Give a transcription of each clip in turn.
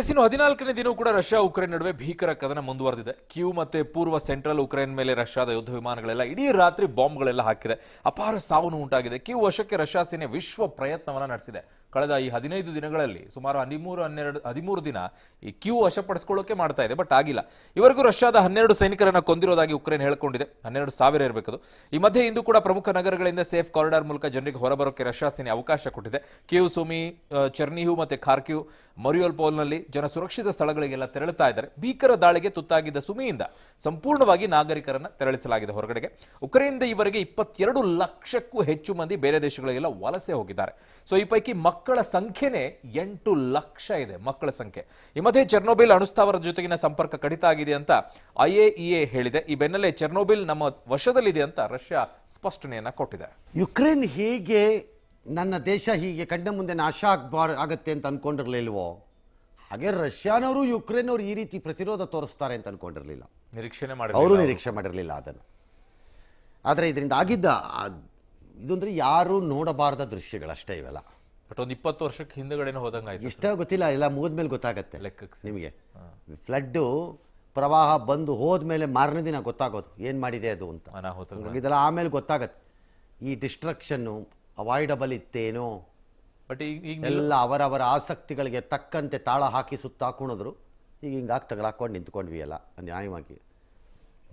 S ಇನ್ನು ಹದಿನಾಲ್ಕನೇ ದಿನವೂ ಕೂಡ ರಷ್ಯಾ ಉಕ್ರೇನ್ ನಡುವೆ ಭೀಕರ ಕದನ ಮುಂದುವರೆದಿದೆ ಕ್ಯೂ ಮತ್ತೆ ಪೂರ್ವ ಸೆಂಟ್ರಲ್ ಉಕ್ರೇನ್ ಮೇಲೆ ರಷ್ಯಾದ ಯುದ್ಧ ವಿಮಾನಗಳೆಲ್ಲ ಇಡೀ ರಾತ್ರಿ ಬಾಂಬ್ಗಳೆಲ್ಲ ಹಾಕಿದೆ ಅಪಾರ ಸಾವು ಉಂಟಾಗಿದೆ ಕ್ಯೂ ವಶಕ್ಕೆ ರಷ್ಯಾ ಸೇನೆ ವಿಶ್ವ ಪ್ರಯತ್ನವನ್ನ ನಡೆಸಿದೆ ಕಳೆದ ಈ ಹದಿನೈದು ದಿನಗಳಲ್ಲಿ ಸುಮಾರು ಹದಿಮೂರು ಹನ್ನೆರಡು ಹದಿಮೂರು ದಿನ ಈ ಕ್ಯೂ ವಶಪಡಿಸ್ಕೊಳ್ಳೋಕೆ ಮಾಡ್ತಾ ಇದೆ ಬಟ್ ಆಗಿಲ್ಲ ಇವರೆಗೂ ರಷ್ಯಾದ ಹನ್ನೆರಡು ಸೈನಿಕರನ್ನು ಕೊಂದಿರೋದಾಗಿ ಉಕ್ರೇನ್ ಹೇಳಿಕೊಂಡಿದೆ ಹನ್ನೆರಡು ಸಾವಿರ ಇರಬೇಕು ಈ ಮಧ್ಯೆ ಇಂದು ಕೂಡ ಪ್ರಮುಖ ನಗರಗಳಿಂದ ಸೇಫ್ ಕಾರಿಡಾರ್ ಮೂಲಕ ಜನರಿಗೆ ಹೊರಬರೋಕೆ ರಷ್ಯಾ ಸೇನೆ ಅವಕಾಶ ಕೊಟ್ಟಿದೆ ಕ್ಯೂ ಸುಮಿ ಚರ್ನಿಹು ಮತ್ತೆ ಖಾರ್ಕ್ಯೂ ಮರಿಯೋಲ್ ಪೋಲ್ನಲ್ಲಿ ಜನ ಸುರಕ್ಷಿತ ಸ್ಥಳಗಳಿಗೆಲ್ಲ ತೆರಳುತ್ತಾ ಇದ್ದಾರೆ ಭೀಕರ ದಾಳಿಗೆ ತುತ್ತಾಗಿದ್ದ ಸುಮಿಯಿಂದ ಸಂಪೂರ್ಣವಾಗಿ ನಾಗರಿಕರನ್ನ ತೆರಳಿಸಲಾಗಿದೆ ಹೊರಗಡೆಗೆ ದ ಇವರಿಗೆ ಇಪ್ಪತ್ತೆರಡು ಲಕ್ಷಕ್ಕೂ ಹೆಚ್ಚು ಮಂದಿ ಬೇರೆ ದೇಶಗಳಿಗೆಲ್ಲ ವಲಸೆ ಹೋಗಿದ್ದಾರೆ ಸೊ ಈ ಪೈಕಿ ಮಕ್ಕಳು ಮಕ್ಕಳ ಸಂಖ್ಯೆನೇ ಎಂಟು ಲಕ್ಷ ಇದೆ ಮಕ್ಕಳ ಸಂಖ್ಯೆ ಈ ಮಧ್ಯೆ ಚೆರ್ನೋಬಿಲ್ ಅಣುಸ್ತಾವರ ಜೊತೆಗಿನ ಸಂಪರ್ಕ ಕಡಿತ ಆಗಿದೆ ಅಂತ ಐ ಎ ಹೇಳಿದೆ ಈ ಬೆನ್ನಲ್ಲೇ ಚೆರ್ನೋಬಿಲ್ ನಮ್ಮ ವಶದಲ್ಲಿದೆ ಅಂತ ರಷ್ಯಾ ಸ್ಪಷ್ಟನೆಯನ್ನ ಕೊಟ್ಟಿದೆ ಯುಕ್ರೇನ್ ಹೇಗೆ ನನ್ನ ದೇಶ ಹೀಗೆ ಕಣ್ಣ ಮುಂದೆ ನಾಶ ಆಗ್ಬಾರ್ ಆಗತ್ತೆ ಅಂತ ಅನ್ಕೊಂಡಿರ್ಲಿಲ್ವೋ ಹಾಗೆ ರಷ್ಯಾನವರು ಯುಕ್ರೇನ್ ಅವರು ಈ ರೀತಿ ಪ್ರತಿರೋಧ ತೋರಿಸ್ತಾರೆ ಅಂತ ಅನ್ಕೊಂಡಿರಲಿಲ್ಲ ನಿರೀಕ್ಷೆ ಮಾಡಿ ಅವರು ನಿರೀಕ್ಷೆ ಮಾಡಿರಲಿಲ್ಲ ಅದನ್ನು ಆದರೆ ಇದರಿಂದ ಆಗಿದ್ದ ಇದಂದ್ರೆ ಯಾರು ನೋಡಬಾರದ ದೃಶ್ಯಗಳಷ್ಟೇ ಇವೆಲ್ಲ ಬಟ್ ಒಂದು ಇಪ್ಪತ್ತು ವರ್ಷಕ್ಕೆ ಹಿಂದುಗಡೆ ಹೋದಂಗೆ ಆಯ್ತು ಗೊತ್ತಿಲ್ಲ ಎಲ್ಲ ಮುಗಿದ್ಮೇಲೆ ಗೊತ್ತಾಗತ್ತೆ ಲೆಕ್ಕಕ್ಕೆ ನಿಮಗೆ ಫ್ಲಡ್ಡು ಪ್ರವಾಹ ಬಂದು ಹೋದ್ಮೇಲೆ ಮಾರನೇ ದಿನ ಗೊತ್ತಾಗೋದು ಏನು ಮಾಡಿದೆ ಅದು ಅಂತ ಇದೆಲ್ಲ ಆಮೇಲೆ ಗೊತ್ತಾಗತ್ತೆ ಈ ಡಿಸ್ಟ್ರಕ್ಷನ್ನು ಅವಾಯ್ಡಬಲ್ ಇತ್ತೇನೋ ಬಟ್ ಈಗ ಎಲ್ಲ ಅವರವರ ಆಸಕ್ತಿಗಳಿಗೆ ತಕ್ಕಂತೆ ತಾಳ ಹಾಕಿ ಸುತ್ತ ಹಾಕೊಂಡಿದ್ರು ಈಗ ಹಿಂಗಾಗಿ ಹಾಕೊಂಡು ನಿಂತ್ಕೊಂಡ್ವಿ ಎಲ್ಲ ನ್ಯಾಯವಾಗಿ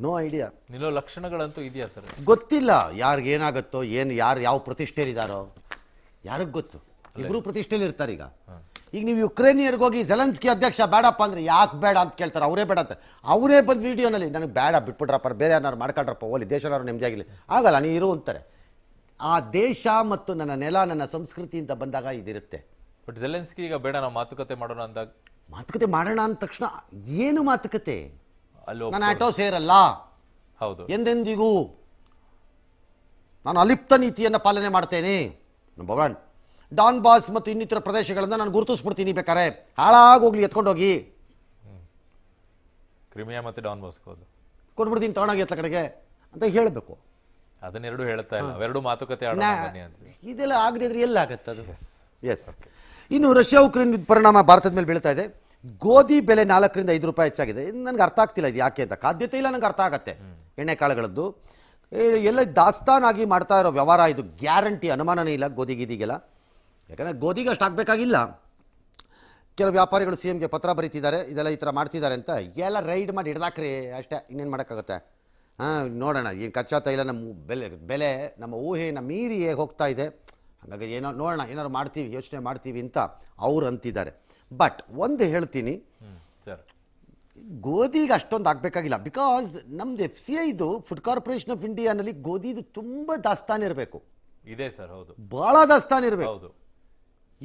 ನೋ ಐಡಿಯಾ ನಿಲ್ಲೋ ಲಕ್ಷಣಗಳಂತೂ ಇದೆಯಾ ಸರ್ ಗೊತ್ತಿಲ್ಲ ಯಾರಿಗೇನಾಗುತ್ತೋ ಏನು ಯಾರು ಯಾವ ಪ್ರತಿಷ್ಠೆಯಲ್ಲಿದ್ದಾರೋ ಯಾರಿಗೆ ಗೊತ್ತು ಇಬ್ರು ಪ್ರತಿಷ್ಠೆಯಲ್ಲಿ ಇರ್ತಾರೆ ಈಗ ಈಗ ನೀವು ಯುಕ್ರೇನಿಯರ್ಗೆ ಹೋಗಿ ಜೆಲೆನ್ಸ್ಕಿ ಅಧ್ಯಕ್ಷ ಬೇಡಪ್ಪ ಅಂದ್ರೆ ಯಾಕೆ ಬೇಡ ಅಂತ ಕೇಳ್ತಾರೆ ಅವರೇ ಬೇಡ ಅಂತ ಅವರೇ ಬಂದು ವಿಡಿಯೋನಲ್ಲಿ ನನಗೆ ಬೇಡ ಬಿಟ್ಬಿಟ್ರಪ್ಪ ಬೇರೆ ಯಾರು ಮಾಡ್ಕೊಂಡ್ರಪ್ಪ ಓಲಿ ನೆಮ್ಮದಿ ಆಗಲಿ ಆಗಲ್ಲ ನೀ ಇರು ಅಂತಾರೆ ಆ ದೇಶ ಮತ್ತು ನನ್ನ ನೆಲ ನನ್ನ ಸಂಸ್ಕೃತಿಯಿಂದ ಬಂದಾಗ ಇದಿರುತ್ತೆ ಬಟ್ ಜೆಲೆನ್ಸ್ಕಿ ಈಗ ಬೇಡ ನಾವು ಮಾತುಕತೆ ಮಾಡೋಣ ಅಂದಾಗ ಮಾತುಕತೆ ಮಾಡೋಣ ಅಂದ ತಕ್ಷಣ ಏನು ಮಾತುಕತೆ ನಾನು ಆಟೋ ಸೇರಲ್ಲ ಹೌದು ಎಂದೆಂದಿಗೂ ನಾನು ಅಲಿಪ್ತ ನೀತಿಯನ್ನು ಪಾಲನೆ ಮಾಡ್ತೇನೆ ಭಗವಾನ್ ಡಾನ್ ಬಾಸ್ ಮತ್ತು ಇನ್ನಿತರ ಪ್ರದೇಶಗಳನ್ನು ನಾನು ಗುರುತಿಸ್ಬಿಡ್ತೀನಿ ಬೇಕಾರೆ ಹಾಳಾಗೋಗ್ಲಿ ಎತ್ಕೊಂಡೋಗಿ ಕ್ರಿಮಿಯಾ ಮತ್ತು ಡಾನ್ ಬಾಸ್ ಕೊಟ್ಬಿಡ್ತೀನಿ ತಗೊಂಡೋಗಿ ಎತ್ತ ಕಡೆಗೆ ಅಂತ ಹೇಳಬೇಕು ಅದನ್ನೆರಡು ಹೇಳ್ತಾ ಇಲ್ಲ ಅವೆರಡು ಮಾತುಕತೆ ಇದೆಲ್ಲ ಆಗದೆ ಇದ್ರೆ ಎಲ್ಲಾಗತ್ತೆ ಅದು ಎಸ್ ಇನ್ನು ರಷ್ಯಾ ಉಕ್ರೇನ್ ಪರಿಣಾಮ ಭಾರತದ ಮೇಲೆ ಬೀಳ್ತಾ ಇದೆ ಗೋಧಿ ಬೆಲೆ ನಾಲ್ಕರಿಂದ ಐದು ರೂಪಾಯಿ ಹೆಚ್ಚಾಗಿದೆ ನನಗೆ ಅರ್ಥ ಆಗ್ತಿಲ್ಲ ಇದು ಯಾಕೆ ಅಂತ ಖಾದ್ಯತೆ ಇಲ್ಲ ನನಗೆ ಅರ್ಥ ಆಗತ್ತೆ ಎಣ್ಣೆ ಕಾಳುಗಳದ್ದು ಎಲ್ಲ ದಾಸ್ತಾನಾಗಿ ಮಾಡ್ತಾ ಇರೋ ವ್ಯವಹಾರ ಇದು ಗ್ಯಾರಂಟಿ ಅನುಮಾನನೇ ಇಲ್ಲ ಗೋಧಿ ಗೀದಿಗೆಲ್ಲ ಯಾಕಂದರೆ ಗೋಧಿಗೆ ಅಷ್ಟು ಆಗಬೇಕಾಗಿಲ್ಲ ಕೆಲವು ವ್ಯಾಪಾರಿಗಳು ಸಿ ಎಮ್ಗೆ ಪತ್ರ ಬರೀತಿದ್ದಾರೆ ಇದೆಲ್ಲ ಈ ಥರ ಮಾಡ್ತಿದ್ದಾರೆ ಅಂತ ಎಲ್ಲ ರೈಡ್ ಮಾಡಿ ಹಿಡ್ದಾಕ್ರಿ ಅಷ್ಟೇ ಇನ್ನೇನು ಮಾಡೋಕ್ಕಾಗುತ್ತೆ ಹಾಂ ನೋಡೋಣ ಏನು ಕಚ್ಚಾ ತೈಲ ನಮ್ಮ ಬೆಲೆ ಬೆಲೆ ನಮ್ಮ ಊಹೆಯನ್ನು ಮೀರಿ ಹೇಗೆ ಹೋಗ್ತಾ ಇದೆ ಹಾಗಾಗಿ ಏನೋ ನೋಡೋಣ ಏನಾದ್ರು ಮಾಡ್ತೀವಿ ಯೋಚನೆ ಮಾಡ್ತೀವಿ ಅಂತ ಅವ್ರು ಅಂತಿದ್ದಾರೆ ಬಟ್ ಒಂದು ಹೇಳ್ತೀನಿ ಸರ್ ಗೋಧಿಗೆ ಅಷ್ಟೊಂದು ಆಗಬೇಕಾಗಿಲ್ಲ ಬಿಕಾಸ್ ನಮ್ದು ಎಫ್ ಸಿ ಐದು ಫುಡ್ ಕಾರ್ಪೊರೇಷನ್ ಆಫ್ ಇಂಡಿಯಾನಲ್ಲಿ ಗೋಧಿದು ತುಂಬ ದಾಸ್ತಾನು ಇರಬೇಕು ಇದೆ ಸರ್ ಹೌದು ಭಾಳ ದಾಸ್ತಾನು ಇರಬೇಕು ಹೌದು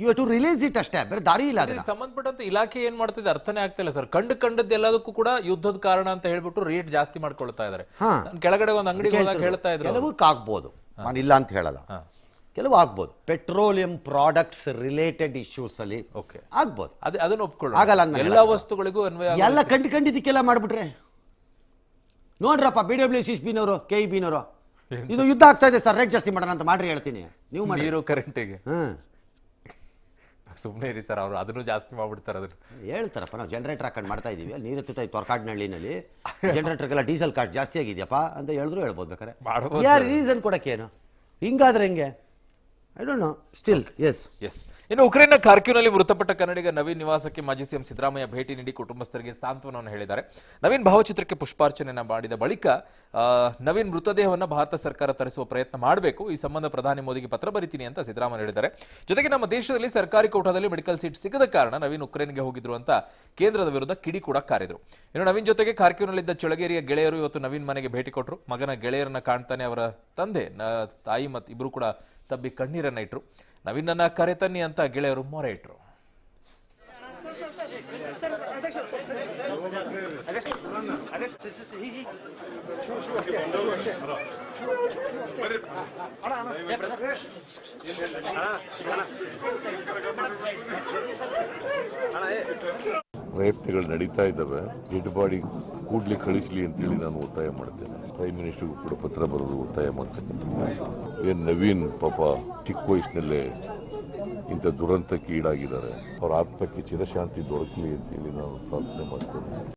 ಯು ಟು ರಿಲೀಸ್ ಇಟ್ ಅಷ್ಟೇ ಬೇರೆ ದಾರಿ ಇಲ್ಲ ಅದಕ್ಕೆ ಸಂಬಂಧಪಟ್ಟಂತ ಇಲಾಖೆ ಏನ್ ಮಾಡ್ತಿದೆ ಅರ್ಥನೇ ಆಗ್ತಿಲ್ಲ ಸರ್ ಕಂಡು ಕಂಡದ್ದೆಲ್ಲದಕ್ಕೂ ಕೂಡ ಯುದ್ಧದ ಕಾರಣ ಅಂತ ಹೇಳ್ಬಿಟ್ಟು ರೇಟ್ ಜಾಸ್ತಿ ಮಾಡ್ಕೊಳ್ತಾ ಇದಾರೆ ಕೆಳಗಡೆ ಒಂದು ಅಂಗಡಿ ಹೇಳ್ತಾ ಇದ್ರು ಕೆಲವು ಆಗ್ಬೋದು ನಾನು ಇಲ್ಲ ಅಂತ ಹೇಳಲ್ಲ ಕೆಲವು ಆಗ್ಬೋದು ಪೆಟ್ರೋಲಿಯಂ ಪ್ರಾಡಕ್ಟ್ಸ್ ರಿಲೇಟೆಡ್ ಇಶ್ಯೂಸ್ ಅಲ್ಲಿ ಓಕೆ ಆಗ್ಬೋದು ಅದೇ ಅದನ್ನ ಒಪ್ಕೊಳ್ಳಿ ಆಗಲ್ಲ ಎಲ್ಲ ವಸ್ತುಗಳಿಗೂ ಅನ್ವಯ ಎಲ್ಲ ಕಂಡು ಕಂಡಿದ್ದಕ್ಕೆಲ್ಲ ಮಾಡ್ಬಿಟ್ರೆ ನೋಡ್ರಪ್ಪ ಬಿ ಡಬ್ಲ್ಯೂ ಸಿ ಬಿನವರು ಕೆ ಇ e ಬಿನವರು ಇದು ಯುದ್ಧ ಆಗ್ತಾ ಇದೆ ಸರ್ ರೇಟ್ ಜಾಸ್ತಿ ಮಾಡೋಣ ಅಂತ ಮಾಡ್ರಿ ಹೇಳ್ತೀನಿ ನೀವು ಮಾಡಿರೋ ಕರೆಂಟಿಗೆ ಹ್ಮ್ ಸುಮ್ಮನೆ ಇರಿ ಸರ್ ಅವರು ಅದನ್ನು ಜಾಸ್ತಿ ಮಾಡ್ಬಿಡ್ತಾರೆ ಅದನ್ನು ಹೇಳ್ತಾರಪ್ಪ ನಾವು ಜನರೇಟರ್ ಹಾಕೊಂಡು ಮಾಡ್ತಾ ಇದೀವಿ ಅಲ್ಲಿ ನೀರು ಎತ್ತುತ್ತಾ ಹಳ್ಳಿನಲ್ಲಿ ಜನರೇಟರ್ಗೆಲ್ಲ ಡೀಸೆಲ್ ಕಾಸ್ಟ್ ಜಾಸ್ತಿ ಆಗಿದೆಯಪ್ಪ ಅಂತ ಹೇಳಿದ್ರು ಹೇಳ್ಬೋದು ಬೇಕಾರೆ ಯಾರು ರೀಸನ್ ಕೊಡೋಕ್ಕೇನು ಹಿಂಗಾದ್ರೆ ಹೆಂಗೆ I don't know still S S ಇನ್ನು ಉಕ್ರೇನ್ನ ಕಾರ್ಕ್ಯೂನಲ್ಲಿ ಮೃತಪಟ್ಟ ಕನ್ನಡಿಗ ನವೀನ್ ನಿವಾಸಕ್ಕೆ ಮಾಜಿ ಸಿಎಂ ಸಿದ್ದರಾಮಯ್ಯ ಭೇಟಿ ನೀಡಿ ಕುಟುಂಬಸ್ಥರಿಗೆ ಸಾಂತ್ವನವನ್ನು ಹೇಳಿದ್ದಾರೆ ನವೀನ್ ಭಾವಚಿತ್ರಕ್ಕೆ ಪುಷ್ಪಾರ್ಚನೆಯನ್ನು ಮಾಡಿದ ಬಳಿಕ ನವೀನ್ ಮೃತದೇಹವನ್ನು ಭಾರತ ಸರ್ಕಾರ ತರಿಸುವ ಪ್ರಯತ್ನ ಮಾಡಬೇಕು ಈ ಸಂಬಂಧ ಪ್ರಧಾನಿ ಮೋದಿಗೆ ಪತ್ರ ಬರೀತೀನಿ ಅಂತ ಸಿದ್ದರಾಮಯ್ಯ ಹೇಳಿದ್ದಾರೆ ಜೊತೆಗೆ ನಮ್ಮ ದೇಶದಲ್ಲಿ ಸರ್ಕಾರಿ ಕೋಟಾದಲ್ಲಿ ಮೆಡಿಕಲ್ ಸೀಟ್ ಸಿಗದ ಕಾರಣ ನವೀನ್ ಉಕ್ರೇನ್ಗೆ ಹೋಗಿದ್ರು ಅಂತ ಕೇಂದ್ರದ ವಿರುದ್ಧ ಕಿಡಿ ಕೂಡ ಕಾರಿದ್ರು ಇನ್ನು ನವೀನ್ ಜೊತೆಗೆ ಕಾರ್ಕ್ಯೂನಲ್ಲಿದ್ದ ಚಳಗೇರಿಯ ಗೆಳೆಯರು ಇವತ್ತು ನವೀನ್ ಮನೆಗೆ ಭೇಟಿ ಕೊಟ್ಟರು ಮಗನ ಗೆಳೆಯರನ್ನ ಕಾಣ್ತಾನೆ ಅವರ ತಂದೆ ತಾಯಿ ಮತ್ತು ಇಬ್ಬರು ಕೂಡ ತಬ್ಬಿ ಕಣ್ಣೀರನ್ನ ಇಟ್ಟರು ನವೀನನ್ನ ಕರೆತನ್ನಿ ಅಂತ ಗೆಳೆಯರು ಮೊರೆ ಇಟ್ಟರು ಪ್ರಯತ್ನಗಳು ನಡೀತಾ ಇದ್ದಾವೆ ಡೆಡ್ ಬಾಡಿ ಕೂಡ್ಲಿ ಕಳಿಸಲಿ ಅಂತೇಳಿ ನಾನು ಒತ್ತಾಯ ಮಾಡ್ತೇನೆ ಪ್ರೈಮ್ ಮಿನಿಸ್ಟರ್ಗೂ ಕೂಡ ಪತ್ರ ಬರೋದು ಒತ್ತಾಯ ಮಾಡ್ತೇನೆ ಏನು ನವೀನ್ ಪಾಪ ಚಿಕ್ಕ ವಯಸ್ಸಿನಲ್ಲೇ ಇಂಥ ದುರಂತಕ್ಕೆ ಈಡಾಗಿದ್ದಾರೆ ಅವರ ಆತ್ಮಕ್ಕೆ ಚಿರಶಾಂತಿ ದೊರಕಲಿ ಅಂತೇಳಿ ನಾನು ಪ್ರಾರ್ಥನೆ ಮಾಡ್ತೇನೆ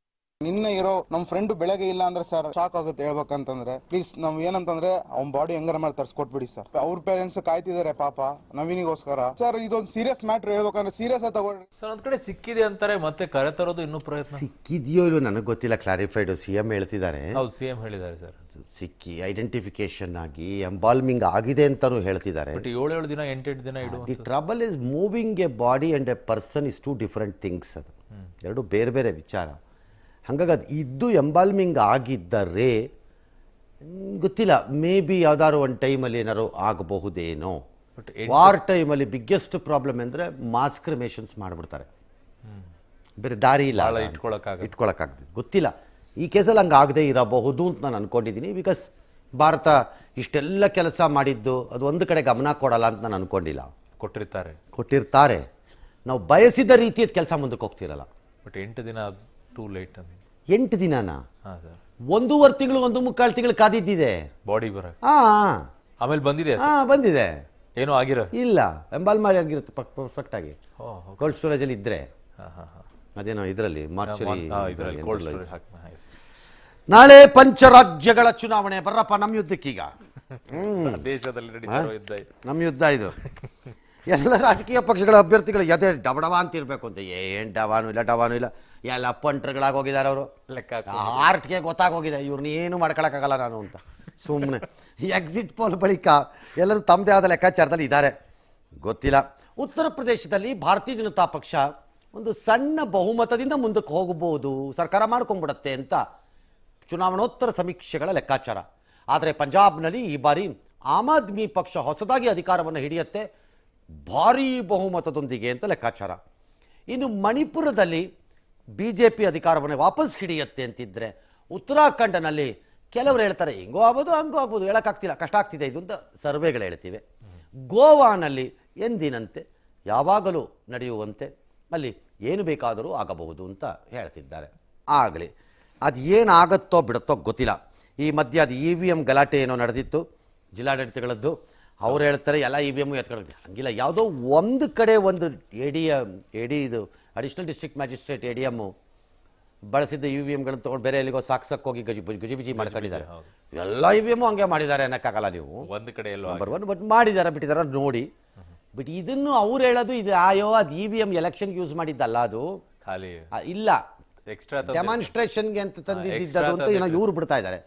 ನಿನ್ನೆ ಇರೋ ನಮ್ ಫ್ರೆಂಡ್ ಬೆಳಗ್ಗೆ ಇಲ್ಲ ಅಂದ್ರೆ ಸರ್ ಶಾಕ್ ಆಗುತ್ತೆ ಹೇಳ್ಬೇಕಂತಂದ್ರೆ ಪ್ಲೀಸ್ ನಾವ್ ಏನಂತಂದ್ರೆ ಅವ್ನ ಬಾಡಿ ಹೆಂಗಾರ ಮಾಡಿ ತರ್ಸ್ಕೊಟ್ಬಿಡಿ ಸರ್ ಅವ್ರ ಪೇರೆಂಟ್ಸ್ ಕಾಯ್ತಿದ್ದಾರೆ ಪಾಪ ನವೀನಿಗೋಸ್ಕರ ಸರ್ ಇದೊಂದು ಸೀರಿಯಸ್ ಮ್ಯಾಟರ್ ಹೇಳ್ಬೇಕಂದ್ರೆ ಸೀರಿಯಸ್ ಆಗಿ ಸರ್ ಒಂದ್ ಕಡೆ ಸಿಕ್ಕಿದೆ ಅಂತಾರೆ ಮತ್ತೆ ಕರೆ ತರೋದು ಇನ್ನು ಪ್ರಯತ್ನ ಸಿಕ್ಕಿದೆಯೋ ಇಲ್ಲ ನನಗೆ ಗೊತ್ತಿಲ್ಲ ಕ್ಲಾರಿಫೈಡ್ ಸಿ ಎಂ ಹೇಳ್ತಿದ್ದಾರೆ ಹೌದು ಸಿ ಹೇಳಿದ್ದಾರೆ ಸರ್ ಸಿಕ್ಕಿ ಐಡೆಂಟಿಫಿಕೇಶನ್ ಆಗಿ ಎಂಬಾಲ್ಮಿಂಗ್ ಆಗಿದೆ ಅಂತಾನು ಹೇಳ್ತಿದ್ದಾರೆ ಬಟ್ ಏಳು ಏಳು ದಿನ ಎಂಟೆಂಟು ದಿನ ಇಡು trouble is moving a body and a person is two different things ಅದು ಎರಡು ಬೇರೆ ಬೇರೆ ವಿಚಾರ ಹಂಗಾಗಿ ಅದು ಇದ್ದು ಎಂಬಾಲ್ಮಿಂಗ್ ಆಗಿದ್ದರೆ ಗೊತ್ತಿಲ್ಲ ಮೇ ಬಿ ಯಾವ್ದಾದ್ರು ಒಂದು ಟೈಮಲ್ಲಿ ಏನಾದ್ರು ಆಗಬಹುದೇನೋ ವಾರ್ ಟೈಮಲ್ಲಿ ಬಿಗ್ಗೆಸ್ಟ್ ಪ್ರಾಬ್ಲಮ್ ಅಂದರೆ ಮಾಸ್ಕ್ ಕ್ರಿಮೇಷನ್ಸ್ ಮಾಡಿಬಿಡ್ತಾರೆ ಬೇರೆ ದಾರಿ ಇಲ್ಲ ಇಟ್ಕೊಳಕ್ಕಾಗ ಇಟ್ಕೊಳಕ್ಕಾಗ್ತದೆ ಗೊತ್ತಿಲ್ಲ ಈ ಕೇಸಲ್ಲಿ ಹಂಗೆ ಆಗದೆ ಇರಬಹುದು ಅಂತ ನಾನು ಅಂದ್ಕೊಂಡಿದ್ದೀನಿ ಬಿಕಾಸ್ ಭಾರತ ಇಷ್ಟೆಲ್ಲ ಕೆಲಸ ಮಾಡಿದ್ದು ಅದು ಒಂದು ಕಡೆ ಗಮನ ಕೊಡಲ್ಲ ಅಂತ ನಾನು ಅಂದ್ಕೊಂಡಿಲ್ಲ ಕೊಟ್ಟಿರ್ತಾರೆ ಕೊಟ್ಟಿರ್ತಾರೆ ನಾವು ಬಯಸಿದ ರೀತಿಯ ಕೆಲಸ ಮುಂದಕ್ಕೆ ಹೋಗ್ತಿರಲ್ಲ ಬಟ್ ಎಂಟು ದಿನ ಟೂ ಲೇಟ್ ಎಂಟು ದಿನಾನ ಒಂದೂವರೆ ತಿಂಗಳು ಒಂದು ಮುಕ್ಕಾಲು ತಿಂಗಳು ಕಾದಿದ್ದಿದೆ ಬಾಡಿ ಬರ ಹಾ ಆಮೇಲೆ ಬಂದಿದೆ ಹಾ ಬಂದಿದೆ ಏನೋ ಆಗಿರೋ ಇಲ್ಲ ಮಾಡಿ ಆಗಿರುತ್ತೆ ಪರ್ಫೆಕ್ಟ್ ಆಗಿ ಕೋಲ್ಡ್ ಸ್ಟೋರೇಜ್ ಅಲ್ಲಿ ಇದ್ರೆ ಅದೇನೋ ಇದರಲ್ಲಿ ಮಾರ್ಚ್ ನಾಳೆ ಪಂಚರಾಜ್ಯಗಳ ಚುನಾವಣೆ ಬರಪ್ಪ ನಮ್ಮ ಯುದ್ಧಕ್ಕೀಗ ದೇಶದಲ್ಲಿ ನಮ್ಮ ಯುದ್ಧ ಇದು ಎಲ್ಲ ರಾಜಕೀಯ ಪಕ್ಷಗಳ ಅಭ್ಯರ್ಥಿಗಳು ಡಬಡವಾ ಡಬಡವ ಇರಬೇಕು ಅಂತ ಏನು ಡವಾನು ಇಲ್ಲ ಡವಾನು ಇಲ್ಲ ಎಲ್ಲ ಹೋಗಿದ್ದಾರೆ ಅವರು ಲೆಕ್ಕ ಆರ್ಟ್ಗೆ ಗೊತ್ತಾಗೋಗಿದೆ ಇವ್ರನ್ನ ಏನು ಮಾಡ್ಕೊಳಕ್ಕಾಗಲ್ಲ ನಾನು ಅಂತ ಸುಮ್ಮನೆ ಎಕ್ಸಿಟ್ ಪೋಲ್ ಬಳಿಕ ಎಲ್ಲರೂ ತಮ್ಮದೇ ಆದ ಲೆಕ್ಕಾಚಾರದಲ್ಲಿ ಇದ್ದಾರೆ ಗೊತ್ತಿಲ್ಲ ಉತ್ತರ ಪ್ರದೇಶದಲ್ಲಿ ಭಾರತೀಯ ಜನತಾ ಪಕ್ಷ ಒಂದು ಸಣ್ಣ ಬಹುಮತದಿಂದ ಮುಂದಕ್ಕೆ ಹೋಗಬಹುದು ಸರ್ಕಾರ ಮಾಡ್ಕೊಂಡ್ಬಿಡತ್ತೆ ಅಂತ ಚುನಾವಣೋತ್ತರ ಸಮೀಕ್ಷೆಗಳ ಲೆಕ್ಕಾಚಾರ ಆದರೆ ಪಂಜಾಬ್ನಲ್ಲಿ ಈ ಬಾರಿ ಆಮ್ ಆದ್ಮಿ ಪಕ್ಷ ಹೊಸದಾಗಿ ಅಧಿಕಾರವನ್ನು ಹಿಡಿಯುತ್ತೆ ಭಾರೀ ಬಹುಮತದೊಂದಿಗೆ ಅಂತ ಲೆಕ್ಕಾಚಾರ ಇನ್ನು ಮಣಿಪುರದಲ್ಲಿ ಬಿ ಜೆ ಪಿ ಅಧಿಕಾರವನ್ನು ವಾಪಸ್ ಹಿಡಿಯುತ್ತೆ ಅಂತಿದ್ದರೆ ಉತ್ತರಾಖಂಡನಲ್ಲಿ ಕೆಲವರು ಹೇಳ್ತಾರೆ ಹಿಂಗೂ ಆಗ್ಬೋದು ಹಂಗೂ ಆಗ್ಬೋದು ಹೇಳೋಕ್ಕಾಗ್ತಿಲ್ಲ ಕಷ್ಟ ಆಗ್ತಿದೆ ಇದು ಅಂತ ಸರ್ವೆಗಳು ಹೇಳ್ತಿವೆ ಗೋವಾನಲ್ಲಿ ಎಂದಿನಂತೆ ಯಾವಾಗಲೂ ನಡೆಯುವಂತೆ ಅಲ್ಲಿ ಏನು ಬೇಕಾದರೂ ಆಗಬಹುದು ಅಂತ ಹೇಳ್ತಿದ್ದಾರೆ ಆಗಲಿ ಅದು ಏನಾಗುತ್ತೋ ಬಿಡುತ್ತೋ ಗೊತ್ತಿಲ್ಲ ಈ ಮಧ್ಯೆ ಅದು ಇ ವಿ ಎಮ್ ಗಲಾಟೆ ಏನೋ ನಡೆದಿತ್ತು ಜಿಲ್ಲಾಡಳಿತಗಳದ್ದು ಅವ್ರು ಹೇಳ್ತಾರೆ ಎಲ್ಲ ಇ ವಿ ಎಮ್ ಎತ್ಕೊಂಡು ಹಂಗಿಲ್ಲ ಯಾವುದೋ ಒಂದು ಕಡೆ ಒಂದು A D M A D ಇದು additional district magistrate A D M ಬಳಸಿದ್ದ ಇ ವಿ ಎಮ್ಗಳನ್ನು ತೊಗೊಂಡು ಬೇರೆ ಎಲ್ಲಿಗೋ ಸಾಕ್ಸಕ್ಕೆ ಹೋಗಿ ಗಜಿ ಗುಜಿಬಿಜಿ ಬಿಜಿ ಮಾಡ್ಕೊಂಡಿದ್ದಾರೆ ಎಲ್ಲ ಇ ವಿ ಎಮ್ಮು ಹಂಗೆ ಮಾಡಿದ್ದಾರೆ ಅನ್ನೋಕ್ಕಾಗಲ್ಲ ನೀವು ಒಂದು ಕಡೆ ನಂಬರ್ ಒನ್ ಬಟ್ ಮಾಡಿದ್ದಾರೆ ಬಿಟ್ಟಿದ್ದಾರೆ ನೋಡಿ ಬಟ್ ಇದನ್ನು ಅವ್ರು ಹೇಳೋದು ಇದು ಆಯೋ ಅದು ಇ ವಿ ಎಮ್ ಎಲೆಕ್ಷನ್ಗೆ ಯೂಸ್ ಮಾಡಿದ್ದಲ್ಲ ಅದು ಖಾಲಿ ಇಲ್ಲ ಎಕ್ಸ್ಟ್ರಾ ಡೆಮಾನ್ಸ್ಟ್ರೇಷನ್ಗೆ ಅಂತ ತಂದಿದ್ದು ಅಂತ ಇವ್ರು ಬಿಡ್ತಾ ಇದ್ದಾರೆ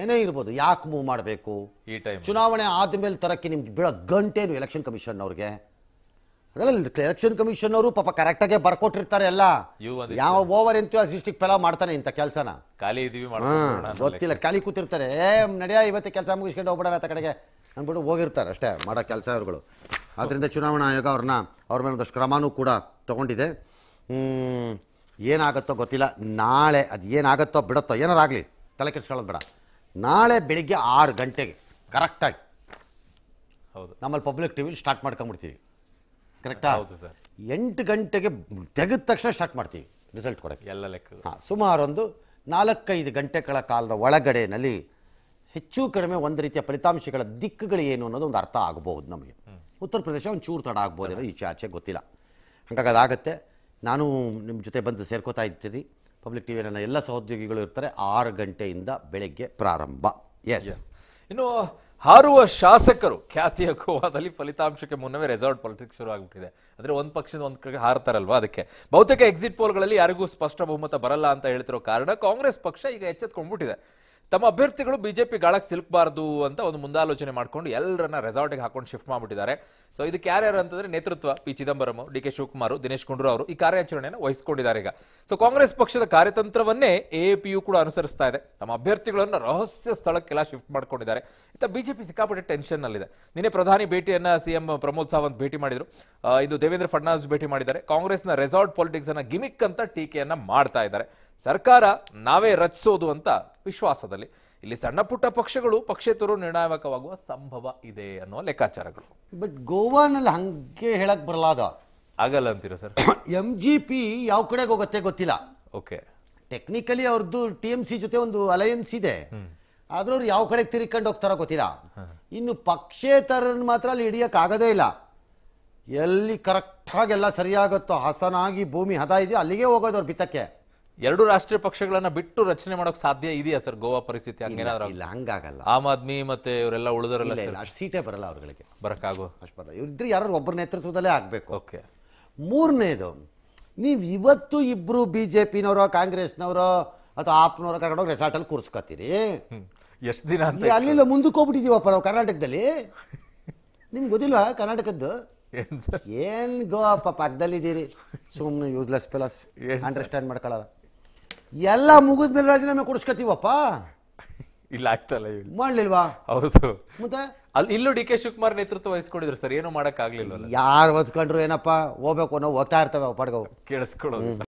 ಏನೇ ಇರ್ಬೋದು ಯಾಕೆ ಮೂವ್ ಮಾಡಬೇಕು ಈ ಟೈಮ್ ಚುನಾವಣೆ ಆದಮೇಲೆ ತರಕ್ಕೆ ನಿಮ್ಗೆ ಬೀಳೋ ಗಂಟೇನು ಎಲೆಕ್ಷನ್ ಕಮಿಷನ್ ಅವ್ರಿಗೆ ಅದಲ್ಲ ಎಲೆಕ್ಷನ್ ಕಮಿಷನ್ ಅವರು ಪಾಪ ಕರೆಕ್ಟಾಗೆ ಬರ್ಕೊಟ್ಟಿರ್ತಾರೆ ಎಲ್ಲ ಯಾವ ಓವರ್ ಅಸಿಸ್ಟಿಕ್ ಫೆಲ ಮಾಡ್ತಾನೆ ಇಂಥ ಕೆಲಸನ ಖಾಲಿ ಇದೀವಿ ಗೊತ್ತಿಲ್ಲ ಖಾಲಿ ಕೂತಿರ್ತಾರೆ ಏ ನಡೆಯ ಇವತ್ತು ಕೆಲಸ ಮುಗಿಸ್ಕೊಂಡು ಹೋಗ್ಬಿಡವೆ ಆತ ಕಡೆಗೆ ಅಂದ್ಬಿಟ್ಟು ಹೋಗಿರ್ತಾರೆ ಅಷ್ಟೇ ಮಾಡೋ ಕೆಲಸ ಅವರುಗಳು ಆದ್ರಿಂದ ಚುನಾವಣಾ ಆಯೋಗ ಅವ್ರನ್ನ ಅವ್ರ ಮೇಲೆ ಒಂದಷ್ಟು ಕ್ರಮನೂ ಕೂಡ ತೊಗೊಂಡಿದೆ ಏನಾಗುತ್ತೋ ಗೊತ್ತಿಲ್ಲ ನಾಳೆ ಅದು ಏನಾಗುತ್ತೋ ಬಿಡತ್ತೋ ಏನಾರಾಗಲಿ ತಲೆ ಕೆಡಿಸ್ಕೊಳ್ಳೋದು ಬೇಡ ನಾಳೆ ಬೆಳಿಗ್ಗೆ ಆರು ಗಂಟೆಗೆ ಕರೆಕ್ಟಾಗಿ ಹೌದು ನಮ್ಮಲ್ಲಿ ಪಬ್ಲಿಕ್ ಟಿವಿ ಸ್ಟಾರ್ಟ್ ಮಾಡ್ಕೊಂಬಿಡ್ತೀವಿ ಕರೆಕ್ಟಾ ಹೌದು ಸರ್ ಎಂಟು ಗಂಟೆಗೆ ತೆಗೆದ ತಕ್ಷಣ ಸ್ಟಾರ್ಟ್ ಮಾಡ್ತೀವಿ ರಿಸಲ್ಟ್ ಕೊಡೋಕ್ಕೆ ಎಲ್ಲ ಲೆಕ್ಕ ಹಾಂ ಸುಮಾರೊಂದು ನಾಲ್ಕೈದು ಗಂಟೆಗಳ ಕಾಲದ ಒಳಗಡೆಯಲ್ಲಿ ಹೆಚ್ಚು ಕಡಿಮೆ ಒಂದು ರೀತಿಯ ಫಲಿತಾಂಶಗಳ ದಿಕ್ಕುಗಳು ಏನು ಅನ್ನೋದು ಒಂದು ಅರ್ಥ ಆಗಬಹುದು ನಮಗೆ ಉತ್ತರ ಪ್ರದೇಶ ಒಂದು ಚೂರು ತಡ ಆಗ್ಬೋದು ಅನ್ನೋದು ಈಚೆ ಆಚೆ ಗೊತ್ತಿಲ್ಲ ಹಾಗಾಗಿ ಅದಾಗತ್ತೆ ನಾನು ನಿಮ್ಮ ಜೊತೆ ಬಂದು ಸೇರ್ಕೋತಾ ಇರ್ತೀನಿ ಪಬ್ಲಿಕ್ ಟಿ ವಿನ ಎಲ್ಲ ಸಹೋದ್ಯೋಗಿಗಳು ಇರ್ತಾರೆ ಆರು ಗಂಟೆಯಿಂದ ಬೆಳಗ್ಗೆ ಪ್ರಾರಂಭ ಎಸ್ ಇನ್ನು ಹಾರುವ ಶಾಸಕರು ಖ್ಯಾತಿಯ ಗೋವಾದಲ್ಲಿ ಫಲಿತಾಂಶಕ್ಕೆ ಮುನ್ನವೇ ರೆಸಾರ್ಟ್ ಪಾಲಿಟಿಕ್ಸ್ ಶುರು ಆಗ್ಬಿಟ್ಟಿದೆ ಅಂದ್ರೆ ಒಂದು ಪಕ್ಷದ ಒಂದು ಕಡೆ ಹಾರ್ತಾರಲ್ವಾ ಅದಕ್ಕೆ ಬಹುತೇಕ ಎಕ್ಸಿಟ್ ಪೋಲ್ಗಳಲ್ಲಿ ಯಾರಿಗೂ ಸ್ಪಷ್ಟ ಬಹುಮತ ಬರಲ್ಲ ಅಂತ ಹೇಳ್ತಿರೋ ಕಾರಣ ಕಾಂಗ್ರೆಸ್ ಪಕ್ಷ ಈಗ ಎಚ್ಚೆತ್ಕೊಂಡ್ಬಿಟ್ಟಿದೆ ತಮ್ಮ ಅಭ್ಯರ್ಥಿಗಳು ಬಿಜೆಪಿ ಗಾಳಕ್ಕೆ ಸಿಲುಕಬಾರದು ಅಂತ ಒಂದು ಮುಂದಾಲೋಚನೆ ಮಾಡ್ಕೊಂಡು ಎಲ್ಲರನ್ನ ರೆಸಾರ್ಟ್ಗೆ ಹಾಕೊಂಡು ಶಿಫ್ಟ್ ಮಾಡಿಬಿಟ್ಟಿದ್ದಾರೆ ಸೊ ಇದಕ್ಕೆ ಯಾರ್ಯಾರು ಅಂತಂದ್ರೆ ನೇತೃತ್ವ P Chidambaram D K Shivakumar Dinesh Gundurao ಅವರು ಈ ಕಾರ್ಯಾಚರಣೆಯನ್ನು ವಹಿಸಿಕೊಂಡಿದ್ದಾರೆ ಈಗ ಸೊ ಕಾಂಗ್ರೆಸ್ ಪಕ್ಷದ ಕಾರ್ಯತಂತ್ರವನ್ನೇ ಎ ಪಿ ಕೂಡ ಅನುಸರಿಸ್ತಾ ಇದೆ ತಮ್ಮ ಅಭ್ಯರ್ಥಿಗಳನ್ನು ರಹಸ್ಯ ಸ್ಥಳಕ್ಕೆಲ್ಲ ಶಿಫ್ಟ್ ಮಾಡ್ಕೊಂಡಿದ್ದಾರೆ ಇತ್ತ ಬಿಜೆಪಿ ಸಿಕ್ಕಾಪಟ್ಟೆ ಟೆನ್ಷನ್ ಅಲ್ಲಿದೆ ನಿನ್ನೆ ಪ್ರಧಾನಿ ಭೇಟಿಯನ್ನ ಸಿಎಂ ಪ್ರಮೋದ್ ಸಾವಂತ್ ಭೇಟಿ ಮಾಡಿದ್ರು ಇದು ದೇವೇಂದ್ರ ಫಡ್ನವೀಸ್ ಭೇಟಿ ಮಾಡಿದ್ದಾರೆ ಕಾಂಗ್ರೆಸ್ನ ರೆಸಾರ್ಟ್ ಪಾಲಿಟಿಕ್ಸ್ ಅನ್ನ ಗಿಮಿಕ್ ಅಂತ ಟೀಕೆಯನ್ನ ಮಾಡ್ತಾ ಇದ್ದಾರೆ ಸರ್ಕಾರ ನಾವೇ ರಚಿಸೋದು ಅಂತ ವಿಶ್ವಾಸದಲ್ಲಿ ಇಲ್ಲಿ ಸಣ್ಣ ಪುಟ್ಟ ಪಕ್ಷಗಳು ಪಕ್ಷೇತರು ನಿರ್ಣಾಯಕವಾಗುವ ಸಂಭವ ಇದೆ ಅನ್ನೋ ಲೆಕ್ಕಾಚಾರಗಳು ಬಟ್ ಗೋವಾನಲ್ಲಿ ಹಂಗೆ ಹೇಳಕ್ ಬರಲಾದ ಆಗಲ್ಲ ಅಂತೀರಾ ಸರ್ ಎಂ ಜಿ ಪಿ ಯಾವ ಕಡೆಗೆ ಹೋಗುತ್ತೆ ಗೊತ್ತಿಲ್ಲ ಓಕೆ ಟೆಕ್ನಿಕಲಿ ಅವ್ರದ್ದು ಟಿ ಎಂ ಸಿ ಜೊತೆ ಒಂದು ಅಲಯನ್ಸ್ ಇದೆ ಆದ್ರೂ ಅವ್ರು ಯಾವ ಕಡೆ ತಿರ್ಕೊಂಡು ಹೋಗ್ತಾರೋ ಗೊತ್ತಿಲ್ಲ ಇನ್ನು ಪಕ್ಷೇತರನ್ನು ಮಾತ್ರ ಅಲ್ಲಿ ಆಗದೇ ಇಲ್ಲ ಎಲ್ಲಿ ಆಗಿ ಎಲ್ಲ ಸರಿಯಾಗುತ್ತೋ ಹಸನಾಗಿ ಭೂಮಿ ಹದ ಇದೆಯೋ ಅಲ್ಲಿಗೆ ಹೋಗೋದು ಅವ್ರ ಬಿತ್ತಕ್ಕೆ ಎರಡು ರಾಷ್ಟ್ರೀಯ ಪಕ್ಷಗಳನ್ನ ಬಿಟ್ಟು ರಚನೆ ಮಾಡೋಕೆ ಸಾಧ್ಯ ಇದೆಯಾ ಸರ್ ಗೋವಾ ಪರಿಸ್ಥಿತಿ ಹಂಗಾಗಲ್ಲ ಆಮ್ ಆದ್ಮಿ ಮತ್ತೆ ಇವರೆಲ್ಲ ಉಳಿದವರೆಲ್ಲ ಸೀಟೇ ಬರಲ್ಲ ಅವ್ರಗಳಿಗೆ ಬರಕ್ಕಾಗೋ ಅಷ್ಟು ಬರಲ್ಲ ಯಾರು ಒಬ್ಬರ ನೇತೃತ್ವದಲ್ಲೇ ಆಗ್ಬೇಕು ಓಕೆ ಮೂರನೇದು ನೀವು ಇವತ್ತು ಇಬ್ರು ಬಿ ಜೆ ಪಿನವರೋ ಕಾಂಗ್ರೆಸ್ನವರೋ ಅಥವಾ ಆಪ್ನವರೋ ಕರ್ಕೊಂಡೋಗಿ ರೆಸಾರ್ಟಲ್ಲಿ ಕೂರಿಸ್ಕೊತೀರಿ ಎಷ್ಟು ದಿನ ಅಂತ ಅಲ್ಲಿಲ್ಲ ಮುಂದಕ್ಕೆ ಹೋಗ್ಬಿಟ್ಟಿದೀವಪ್ಪ ನಾವು ಕರ್ನಾಟಕದಲ್ಲಿ ನಿಮ್ಗೆ ಗೊತ್ತಿಲ್ವ ಕರ್ನಾಟಕದ್ದು ಏನ್ ಗೋವಾ ಗೋ ಅಪ್ಪ ಪಕ್ಕದಲ್ಲಿದ್ದೀರಿ ಸುಮ್ಮನೆ ಯೂಸ್ಲೆಸ್ ಪ್ಲಸ್ ಅಂಡರ್ಸ್ಟ್ಯಾಂಡ್ ಮಾಡ್ಕೊಳ್ಳಲ್ಲ ಎಲ್ಲ ಮುಗಿದ್ಮೇಲೆ ರಾಜೀನಾಮೆ ಕೊಡಿಸ್ಕೊತೀವಪ್ಪ ಇಲ್ಲ ಆಗ್ತಲ್ಲ ಇಲ್ಲಿ ಮಾಡ್ಲಿಲ್ವಾ ಹೌದು ಮತ್ತೆ ಅಲ್ಲಿ ಇಲ್ಲೂ ಡಿ ಕೆ ಶಿವಕುಮಾರ್ ನೇತೃತ್ವ ವಹಿಸ್ಕೊಂಡಿದ್ರು ಸರ್ ಏನು ಮಾಡಕ್ ಆಗ್ಲಿಲ್ಲ ಯಾರು ಹೊಸ್ಕೊಂಡ್ರು ಏನಪ್ಪ ಹೋಗ್ಬೇಕು ಅನ್ನೋ ಹೋಗ್ತಾ ಇರ್ತವೆ ಪಡ್ಗವು ಕೇಳಿಸ್ಕೊಳ್ಳೋದು